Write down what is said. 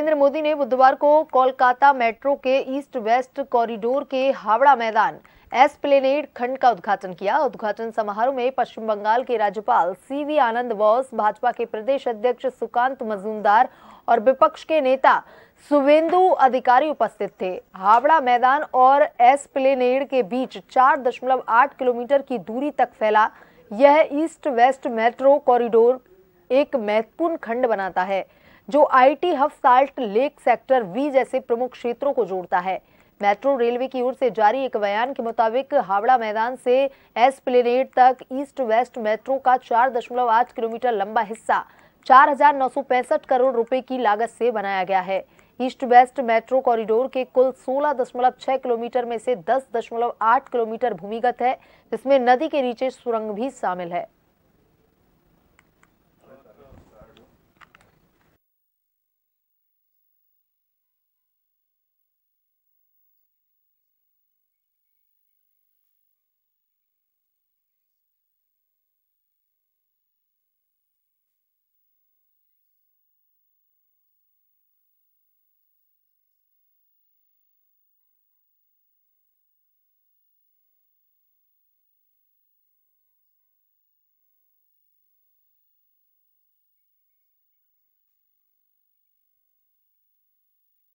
नरेंद्र मोदी ने बुधवार को कोलकाता मेट्रो के ईस्ट वेस्ट कॉरिडोर के हावड़ा मैदान प्लेनेड खंड का उद्घाटन किया उद्घाटन समारोह में पश्चिम बंगाल के राज्यपाल सीवी आनंद बोस भाजपा के प्रदेश अध्यक्ष सुकांत मजूमदार और विपक्ष के नेता सुवेंदु अधिकारी उपस्थित थे हावड़ा मैदान और प्लेनेड के बीच 4.8 किलोमीटर की दूरी तक फैला यह ईस्ट वेस्ट मेट्रो कॉरिडोर एक महत्वपूर्ण खंड बनाता है जो IT hub Salt Lake sector V जैसे प्रमुख क्षेत्रों को जोड़ता है मेट्रो रेलवे की ओर से जारी एक बयान के मुताबिक हावड़ा मैदान से एस प्लेनेट तक ईस्ट वेस्ट मेट्रो का 4.8 किलोमीटर लंबा हिस्सा पैंसठ करोड़ रुपए की लागत से बनाया गया है ईस्ट वेस्ट मेट्रो कॉरिडोर के कुल 16.6 किलोमीटर में से 10.8 किलोमीटर भूमिगत है जिसमें नदी के नीचे सुरंग भी शामिल है